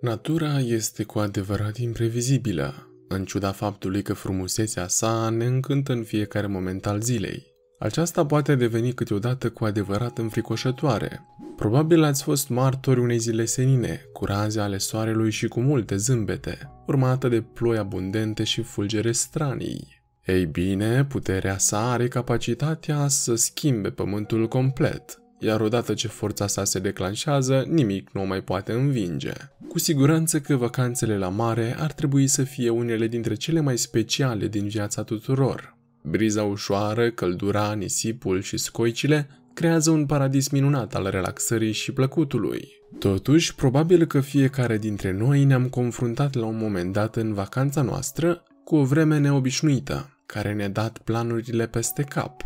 Natura este cu adevărat imprevizibilă, în ciuda faptului că frumusețea sa ne încântă în fiecare moment al zilei. Aceasta poate deveni câteodată cu adevărat înfricoșătoare. Probabil ați fost martori unei zile senine, cu raze ale soarelui și cu multe zâmbete, urmată de ploi abundente și fulgere stranii. Ei bine, puterea sa are capacitatea să schimbe pământul complet, iar odată ce forța sa se declanșează, nimic nu o mai poate învinge. Cu siguranță că vacanțele la mare ar trebui să fie unele dintre cele mai speciale din viața tuturor. Briza ușoară, căldura, nisipul și scoicile creează un paradis minunat al relaxării și plăcutului. Totuși, probabil că fiecare dintre noi ne-am confruntat la un moment dat în vacanța noastră cu o vreme neobișnuită, care ne-a dat planurile peste cap.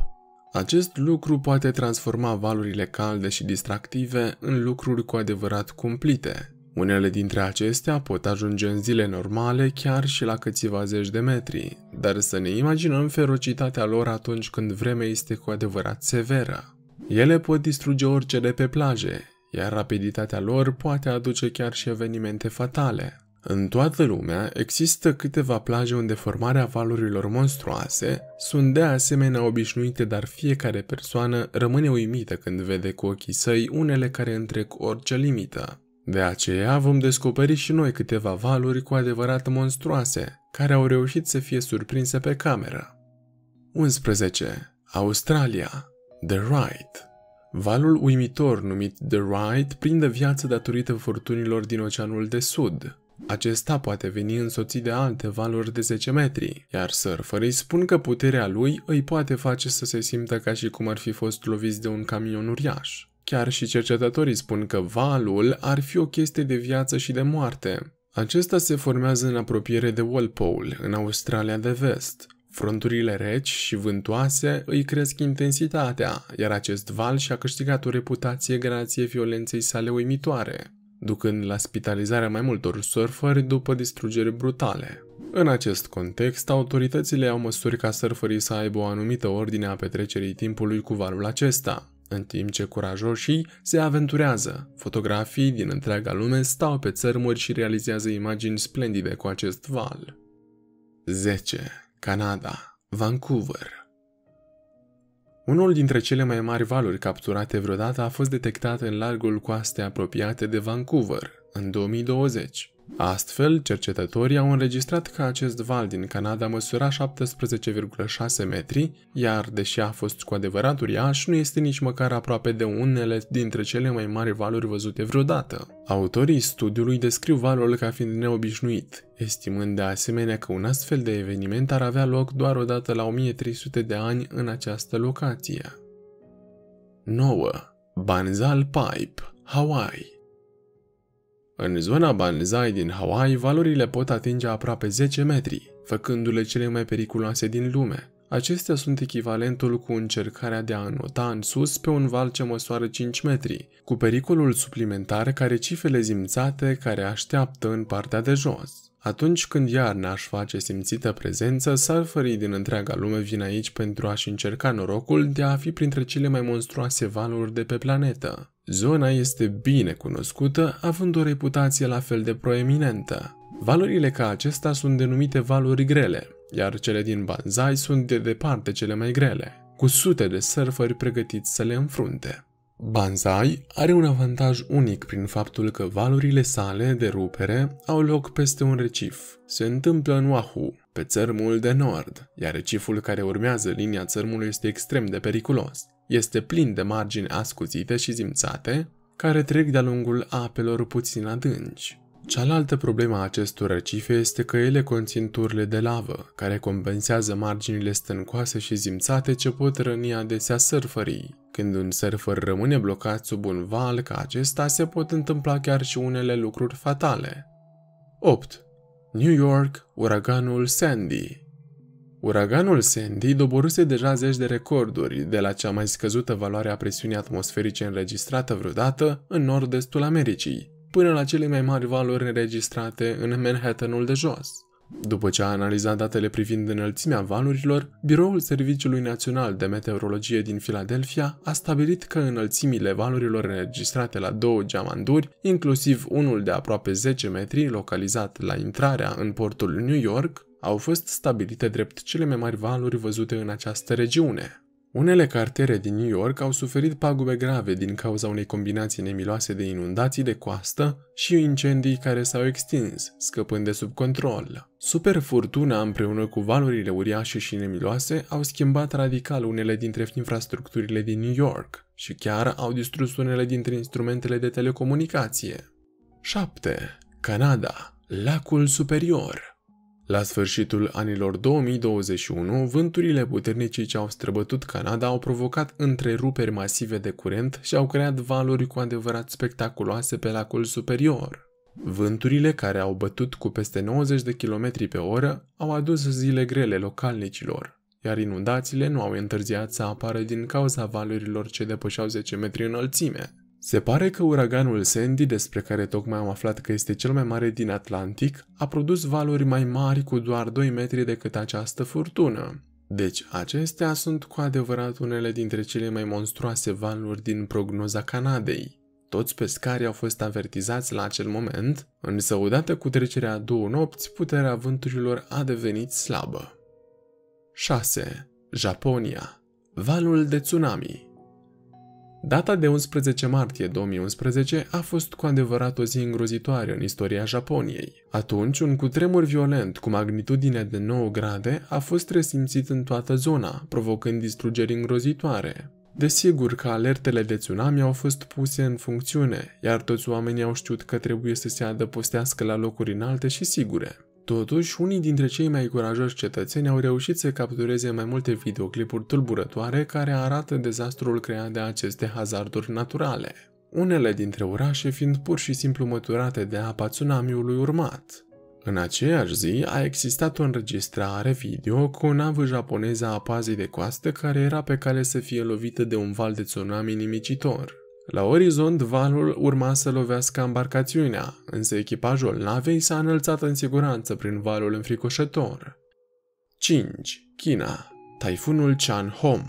Acest lucru poate transforma valurile calde și distractive în lucruri cu adevărat cumplite. Unele dintre acestea pot ajunge în zile normale chiar și la câțiva zeci de metri, dar să ne imaginăm ferocitatea lor atunci când vremea este cu adevărat severă. Ele pot distruge orice de pe plaje, iar rapiditatea lor poate aduce chiar și evenimente fatale, în toată lumea există câteva plaje unde formarea valurilor monstruoase sunt de asemenea obișnuite, dar fiecare persoană rămâne uimită când vede cu ochii săi unele care întrec orice limită. De aceea vom descoperi și noi câteva valuri cu adevărat monstruoase, care au reușit să fie surprinse pe cameră. 11. Australia The Right Valul uimitor numit The Right prinde viață datorită furtunilor din Oceanul de Sud, acesta poate veni însoțit de alte valuri de 10 metri, iar surferii spun că puterea lui îi poate face să se simtă ca și cum ar fi fost loviți de un camion uriaș. Chiar și cercetătorii spun că valul ar fi o chestie de viață și de moarte. Acesta se formează în apropiere de Walpole, în Australia de Vest. Fronturile reci și vântoase îi cresc intensitatea, iar acest val și-a câștigat o reputație grație violenței sale uimitoare ducând la spitalizarea mai multor surferi după distrugeri brutale. În acest context, autoritățile au măsuri ca surferii să aibă o anumită ordine a petrecerii timpului cu valul acesta, în timp ce curajoșii se aventurează. Fotografii din întreaga lume stau pe țărmuri și realizează imagini splendide cu acest val. 10. Canada Vancouver unul dintre cele mai mari valuri capturate vreodată a fost detectat în largul coastei apropiate de Vancouver, în 2020. Astfel, cercetătorii au înregistrat că acest val din Canada măsura 17,6 metri, iar, deși a fost cu adevărat uriaș, nu este nici măcar aproape de unele dintre cele mai mari valuri văzute vreodată. Autorii studiului descriu valul ca fiind neobișnuit, estimând de asemenea că un astfel de eveniment ar avea loc doar odată la 1300 de ani în această locație. 9. Banzal Pipe, Hawaii în zona Banzai din Hawaii, valorile pot atinge aproape 10 metri, făcându-le cele mai periculoase din lume. Acestea sunt echivalentul cu încercarea de a înota în sus pe un val ce măsoară 5 metri, cu pericolul suplimentar care cifele zimțate care așteaptă în partea de jos. Atunci când iarna aș face simțită prezență, surferii din întreaga lume vin aici pentru a-și încerca norocul de a fi printre cele mai monstruoase valuri de pe planetă. Zona este bine cunoscută, având o reputație la fel de proeminentă. Valurile ca acesta sunt denumite valuri grele, iar cele din Banzai sunt de departe cele mai grele, cu sute de surferi pregătiți să le înfrunte. Banzai are un avantaj unic prin faptul că valurile sale de rupere au loc peste un recif. Se întâmplă în Oahu, pe țărmul de nord, iar reciful care urmează linia țărmului este extrem de periculos. Este plin de margini ascuțite și zimțate, care trec de-a lungul apelor puțin adânci. Cealaltă problemă a acestor recife este că ele conțin turle de lavă, care compensează marginile stâncoase și zimțate ce pot răni adesea surferii. Când un surfer rămâne blocat sub un val ca acesta, se pot întâmpla chiar și unele lucruri fatale. 8. New York, uraganul Sandy Uraganul Sandy doboruse deja zeci de recorduri, de la cea mai scăzută valoare a presiunii atmosferice înregistrată vreodată în nord-estul Americii, până la cele mai mari valori înregistrate în Manhattanul de jos. După ce a analizat datele privind înălțimea valurilor, Biroul Serviciului Național de Meteorologie din Filadelfia a stabilit că înălțimile valurilor înregistrate la două geamanduri, inclusiv unul de aproape 10 metri localizat la intrarea în portul New York, au fost stabilite drept cele mai mari valuri văzute în această regiune. Unele cartiere din New York au suferit pagube grave din cauza unei combinații nemiloase de inundații de coastă și incendii care s-au extins, scăpând de sub control. Superfurtuna împreună cu valurile uriașe și nemiloase au schimbat radical unele dintre infrastructurile din New York și chiar au distrus unele dintre instrumentele de telecomunicație. 7. Canada, lacul superior la sfârșitul anilor 2021, vânturile puternice ce au străbătut Canada au provocat întreruperi masive de curent și au creat valuri cu adevărat spectaculoase pe lacul superior. Vânturile care au bătut cu peste 90 de km pe oră au adus zile grele localnicilor, iar inundațiile nu au întârziat să apară din cauza valurilor ce depășeau 10 metri înălțime. Se pare că uraganul Sandy, despre care tocmai am aflat că este cel mai mare din Atlantic, a produs valuri mai mari cu doar 2 metri decât această furtună. Deci, acestea sunt cu adevărat unele dintre cele mai monstruoase valuri din prognoza Canadei. Toți pescarii au fost avertizați la acel moment, însă odată cu trecerea a două nopți, puterea vânturilor a devenit slabă. 6. Japonia Valul de tsunami Data de 11 martie 2011 a fost cu adevărat o zi îngrozitoare în istoria Japoniei. Atunci, un cutremur violent cu magnitudine de 9 grade a fost resimțit în toată zona, provocând distrugeri îngrozitoare. Desigur că alertele de tsunami au fost puse în funcțiune, iar toți oamenii au știut că trebuie să se adăpostească la locuri înalte și sigure. Totuși, unii dintre cei mai curajoși cetățeni au reușit să captureze mai multe videoclipuri tulburătoare care arată dezastrul creat de aceste hazarduri naturale, unele dintre orașe fiind pur și simplu măturate de apa tsunamiului urmat. În aceeași zi a existat o înregistrare video cu o navă japoneză a pazii de coastă care era pe cale să fie lovită de un val de tsunami nimicitor. La orizont, valul urma să lovească embarcațiunea, însă echipajul navei s-a înălțat în siguranță prin valul înfricoșător. 5. China Taifunul Chan Hom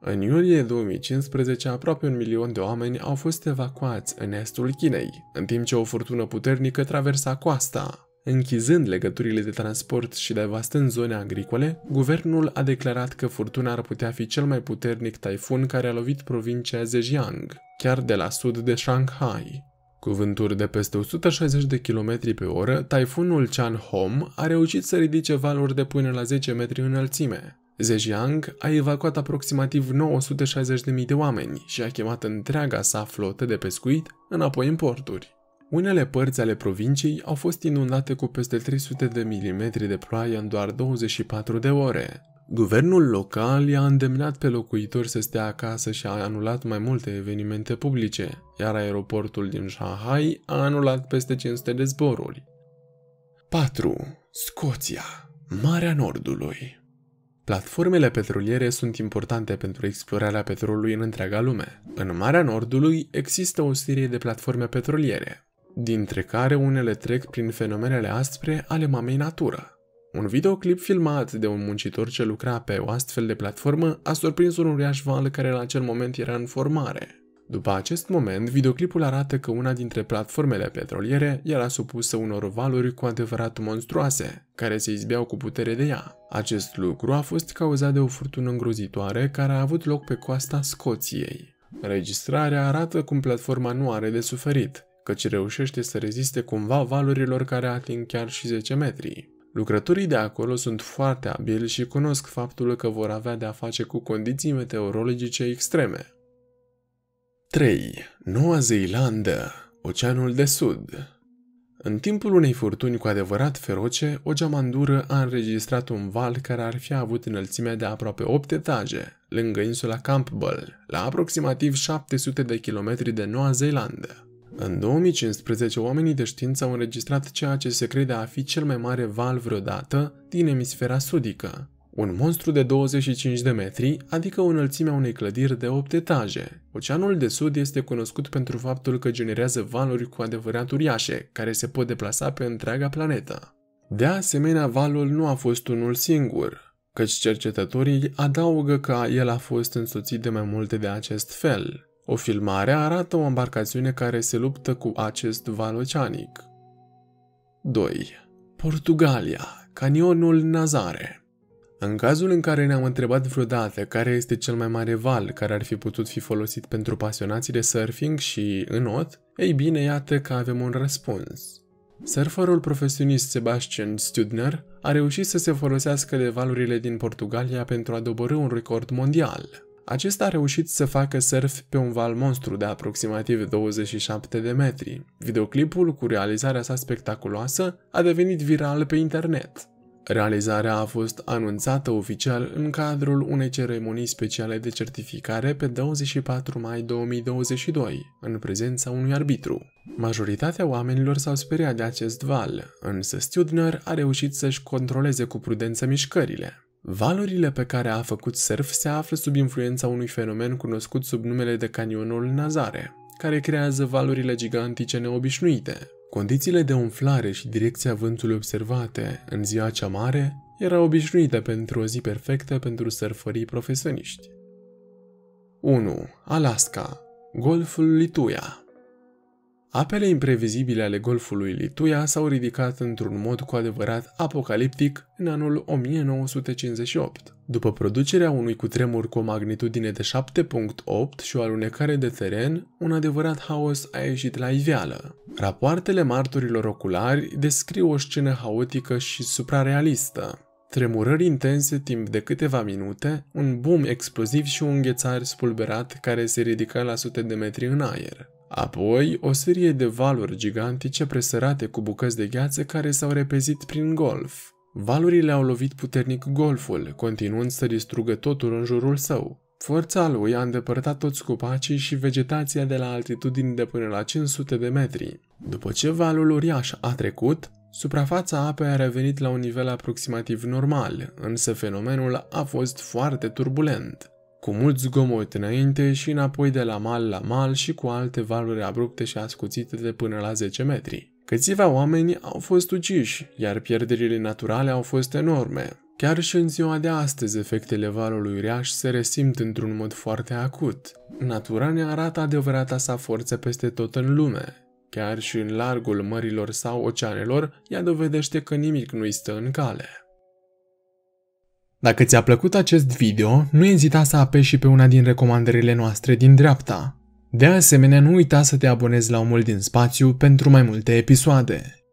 În iulie 2015, aproape un milion de oameni au fost evacuați în estul Chinei, în timp ce o furtună puternică traversa coasta, Închizând legăturile de transport și devastând zone agricole, guvernul a declarat că furtuna ar putea fi cel mai puternic taifun care a lovit provincia Zhejiang, chiar de la sud de Shanghai. Cu vânturi de peste 160 de km pe oră, taifunul Chan Hom a reușit să ridice valuri de până la 10 metri înălțime. Zhejiang a evacuat aproximativ 960.000 de oameni și a chemat întreaga sa flotă de pescuit înapoi în porturi. Unele părți ale provinciei au fost inundate cu peste 300 de milimetri de ploaie în doar 24 de ore. Guvernul local i-a îndemnat pe locuitori să stea acasă și a anulat mai multe evenimente publice, iar aeroportul din Shanghai a anulat peste 500 de zboruri. 4. Scoția, Marea Nordului Platformele petroliere sunt importante pentru explorarea petrolului în întreaga lume. În Marea Nordului există o serie de platforme petroliere, dintre care unele trec prin fenomenele aspre ale mamei natură. Un videoclip filmat de un muncitor ce lucra pe o astfel de platformă a surprins un uriaș val care la acel moment era în formare. După acest moment, videoclipul arată că una dintre platformele petroliere era supusă unor valuri cu adevărat monstruoase, care se izbeau cu putere de ea. Acest lucru a fost cauzat de o furtună îngrozitoare care a avut loc pe coasta Scoției. Registrarea arată cum platforma nu are de suferit, căci reușește să reziste cumva valurilor care ating chiar și 10 metri. Lucrătorii de acolo sunt foarte abili și cunosc faptul că vor avea de-a face cu condiții meteorologice extreme. 3. Noua Zeelandă, Oceanul de Sud În timpul unei furtuni cu adevărat feroce, o geamandură a înregistrat un val care ar fi avut înălțimea de aproape 8 etaje, lângă insula Campbell, la aproximativ 700 de kilometri de Noua Zeelandă. În 2015, oamenii de știință au înregistrat ceea ce se crede a fi cel mai mare val vreodată din emisfera sudică. Un monstru de 25 de metri, adică o înălțime a unei clădiri de 8 etaje. Oceanul de Sud este cunoscut pentru faptul că generează valuri cu adevărat uriașe, care se pot deplasa pe întreaga planetă. De asemenea, valul nu a fost unul singur, căci cercetătorii adaugă că el a fost însoțit de mai multe de acest fel. O filmare arată o embarcațiune care se luptă cu acest val oceanic. 2. Portugalia, Canionul Nazare În cazul în care ne-am întrebat vreodată care este cel mai mare val care ar fi putut fi folosit pentru pasionații de surfing și înot, ei bine, iată că avem un răspuns. Surferul profesionist Sebastian Studner a reușit să se folosească de valurile din Portugalia pentru a dobori un record mondial. Acesta a reușit să facă surf pe un val monstru de aproximativ 27 de metri. Videoclipul cu realizarea sa spectaculoasă a devenit viral pe internet. Realizarea a fost anunțată oficial în cadrul unei ceremonii speciale de certificare pe 24 mai 2022, în prezența unui arbitru. Majoritatea oamenilor s-au speriat de acest val, însă Studner a reușit să-și controleze cu prudență mișcările. Valurile pe care a făcut surf se află sub influența unui fenomen cunoscut sub numele de canionul Nazare, care creează valurile gigantice neobișnuite. Condițiile de umflare și direcția vântului observate în ziua cea mare era obișnuită pentru o zi perfectă pentru surferii profesioniști. 1. Alaska Golful Lituia Apele imprevizibile ale golfului Lituia s-au ridicat într-un mod cu adevărat apocaliptic în anul 1958. După producerea unui cutremur cu o magnitudine de 7.8 și o alunecare de teren, un adevărat haos a ieșit la iveală. Rapoartele martorilor oculari descriu o scenă haotică și suprarealistă. Tremurări intense timp de câteva minute, un boom exploziv și un ghețar spulberat care se ridica la sute de metri în aer. Apoi, o serie de valuri gigantice presărate cu bucăți de gheață care s-au repezit prin golf. Valurile au lovit puternic golful, continuând să distrugă totul în jurul său. Forța lui a îndepărtat toți copacii și vegetația de la altitudini de până la 500 de metri. După ce valul uriaș a trecut, suprafața apei a revenit la un nivel aproximativ normal, însă fenomenul a fost foarte turbulent cu mult zgomot înainte și înapoi de la mal la mal și cu alte valuri abrupte și ascuțite de până la 10 metri. Câțiva oameni au fost uciși, iar pierderile naturale au fost enorme. Chiar și în ziua de astăzi, efectele valului Uriaș se resimt într-un mod foarte acut. Natura ne arată adevărata sa forță peste tot în lume. Chiar și în largul mărilor sau oceanelor, ea dovedește că nimic nu-i stă în cale. Dacă ți-a plăcut acest video, nu ezita să apeși și pe una din recomandările noastre din dreapta. De asemenea, nu uita să te abonezi la Omul din Spațiu pentru mai multe episoade.